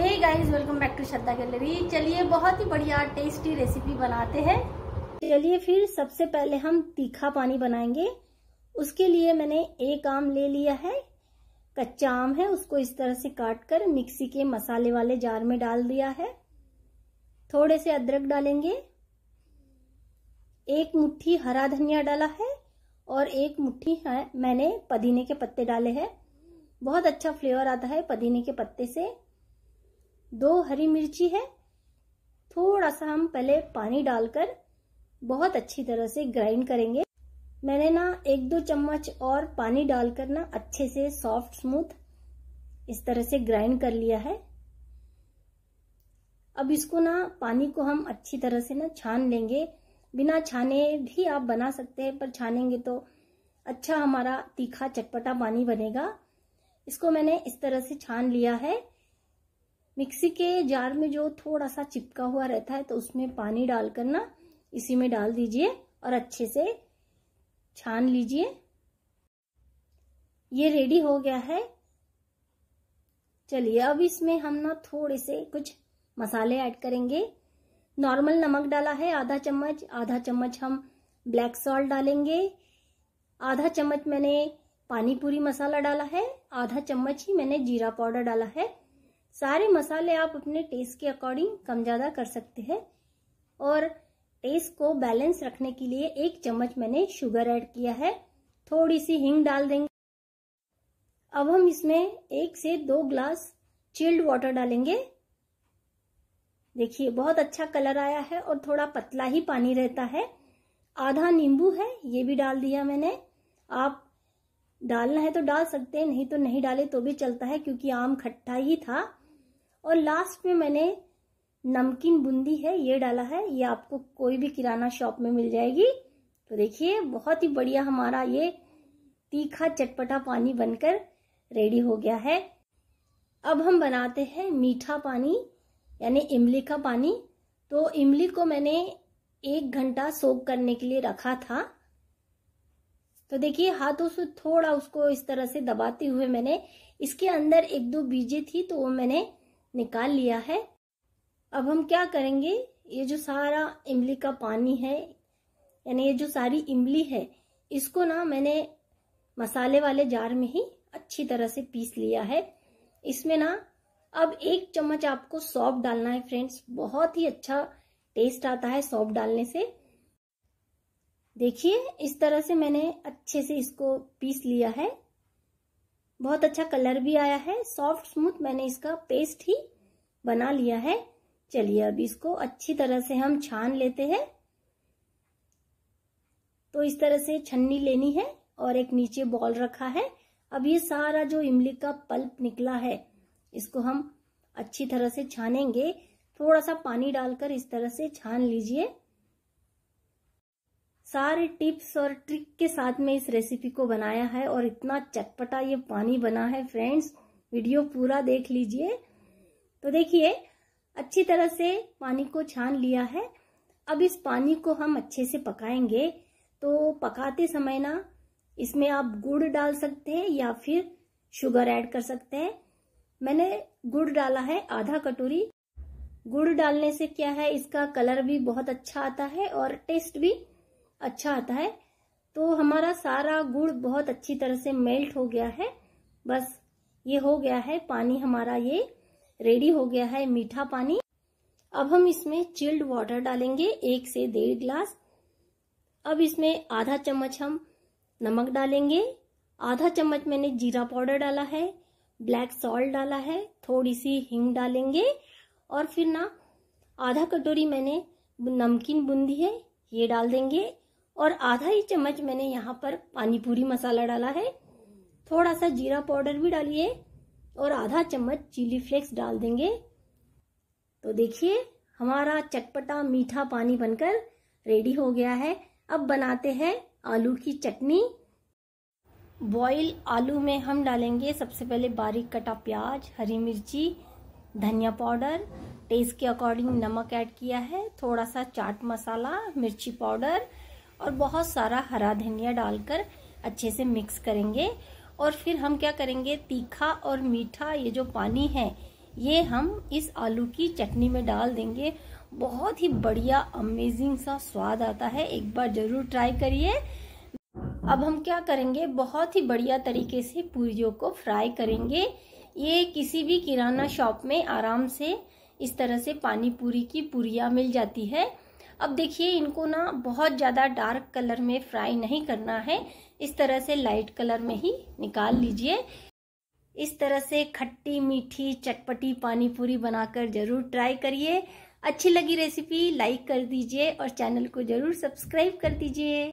hey guys welcome back to Shraddha gallery चलिए बहुत ही बढ़िया टेस्टी रेसिपी बनाते हैं चलिए फिर सबसे पहले हम तीखा पानी बनाएंगे उसके लिए मैंने एक आम ले लिया है कच्चा आम है उसको इस तरह से काट कर मिक्सी के मसाले वाले जार में डाल दिया है थोड़े से अदरक डालेंगे एक मुट्ठी हरा धनिया डाला है और एक मुट्ठी मैंने पदीने के पत्ते डाले हैं बहुत अच्छा फ्लेवर आता है पदीने के पत्ते से दो हरी मिर्ची है थोड़ा सा हम पहले पानी डालकर बहुत अच्छी तरह से ग्राइंड करेंगे मैंने ना एक दो चम्मच और पानी डालकर ना अच्छे से सॉफ्ट स्मूथ इस तरह से ग्राइंड कर लिया है अब इसको ना पानी को हम अच्छी तरह से ना छान लेंगे बिना छाने भी आप बना सकते हैं पर छानेंगे तो अच्छा हमारा तीखा चटपटा पानी बनेगा इसको मैंने इस तरह से छान लिया है मिक्सी के जार में जो थोड़ा सा चिपका हुआ रहता है तो उसमें पानी डालकर ना इसी में डाल दीजिए और अच्छे से छान लीजिए ये रेडी हो गया है चलिए अब इसमें हम ना थोड़े से कुछ मसाले ऐड करेंगे नॉर्मल नमक डाला है आधा चम्मच आधा चम्मच हम ब्लैक सॉल्ट डालेंगे आधा चम्मच मैंने पानी पूरी मसाला डाला है आधा चम्मच ही मैंने जीरा पाउडर डाला है सारे मसाले आप अपने टेस्ट के अकॉर्डिंग कम ज़्यादा कर सकते हैं और टेस्ट को बैलेंस रखने के लिए एक चम्मच मैंने शुगर ऐड किया है थोड़ी सी हिंग डाल देंगे अब हम इसमें एक से दो ग्लास चिल्ड वाटर डालेंगे देखिए बहुत अच्छा कलर आया है और थोड़ा पतला ही पानी रहता है आधा नींबू है ये भी डाल दिया मैंने आप डालना है तो डाल सकते हैं नहीं तो नहीं डाले तो भी चलता है क्योंकि आम खट्टा ही था और लास्ट में मैंने नमकीन बूंदी है ये डाला है ये आपको कोई भी किराना शॉप में मिल जाएगी तो देखिए बहुत ही बढ़िया हमारा ये तीखा चटपटा पानी बनकर रेडी हो गया है अब हम बनाते हैं मीठा पानी यानी इमली का पानी तो इमली को मैंने एक घंटा सोख करने के लिए रखा था तो देखिए हाथों से थोड़ा उसको इस तरह से दबाते हुए मैंने इसके अंदर एक दो बीजे थी तो वो मैंने निकाल लिया है अब हम क्या करेंगे ये जो सारा इमली का पानी है यानी ये जो सारी इमली है इसको ना मैंने मसाले वाले जार में ही अच्छी तरह से पीस लिया है इसमें ना अब एक चम्मच आपको सौंप डालना है फ्रेंड्स बहुत ही अच्छा टेस्ट आता है सौंप डालने से देखिए इस तरह से मैंने अच्छे से इसको पीस लिया है बहुत अच्छा कलर भी आया है सॉफ्ट स्मूथ मैंने इसका पेस्ट ही बना लिया है चलिए अब इसको अच्छी तरह से हम छान लेते हैं तो इस तरह से छन्नी लेनी है और एक नीचे बॉल रखा है अब ये सारा जो इमली का पल्प निकला है इसको हम अच्छी तरह से छानेंगे थोड़ा सा पानी डालकर इस तरह से छान लीजिए सारे टिप्स और ट्रिक के साथ में इस रेसिपी को बनाया है और इतना चटपटा ये पानी बना है फ्रेंड्स वीडियो पूरा देख लीजिए तो देखिए अच्छी तरह से पानी को छान लिया है अब इस पानी को हम अच्छे से पकाएंगे तो पकाते समय ना इसमें आप गुड़ डाल सकते हैं या फिर शुगर ऐड कर सकते हैं मैंने गुड़ डाला है आधा कटोरी गुड़ डालने से क्या है इसका कलर भी बहुत अच्छा आता है और टेस्ट भी अच्छा आता है तो हमारा सारा गुड़ बहुत अच्छी तरह से मेल्ट हो गया है बस ये हो गया है पानी हमारा ये रेडी हो गया है मीठा पानी अब हम इसमें चिल्ड वाटर डालेंगे एक से डेढ़ ग्लास अब इसमें आधा चम्मच हम नमक डालेंगे आधा चम्मच मैंने जीरा पाउडर डाला है ब्लैक सॉल्ट डाला है थोड़ी सी हिंग डालेंगे और फिर ना आधा कटोरी मैंने नमकीन बूंदी है ये डाल देंगे और आधा ही चम्मच मैंने यहाँ पर पानी पूरी मसाला डाला है थोड़ा सा जीरा पाउडर भी डालिए और आधा चम्मच चिली फ्लेक्स डाल देंगे तो देखिए हमारा चटपटा मीठा पानी बनकर रेडी हो गया है अब बनाते हैं आलू की चटनी बॉईल आलू में हम डालेंगे सबसे पहले बारीक कटा प्याज हरी मिर्ची धनिया पाउडर टेस्ट के अकॉर्डिंग नमक ऐड किया है थोड़ा सा चाट मसाला मिर्ची पाउडर और बहुत सारा हरा धनिया डालकर अच्छे से मिक्स करेंगे और फिर हम क्या करेंगे तीखा और मीठा ये जो पानी है ये हम इस आलू की चटनी में डाल देंगे बहुत ही बढ़िया अमेजिंग सा स्वाद आता है एक बार जरूर ट्राई करिए अब हम क्या करेंगे बहुत ही बढ़िया तरीके से पूरियों को फ्राई करेंगे ये किसी भी किराना शॉप में आराम से इस तरह से पानी पूरी की पूरिया मिल जाती है अब देखिए इनको ना बहुत ज़्यादा डार्क कलर में फ्राई नहीं करना है इस तरह से लाइट कलर में ही निकाल लीजिए इस तरह से खट्टी मीठी चटपटी पानी पूरी बनाकर जरूर ट्राई करिए अच्छी लगी रेसिपी लाइक कर दीजिए और चैनल को जरूर सब्सक्राइब कर दीजिए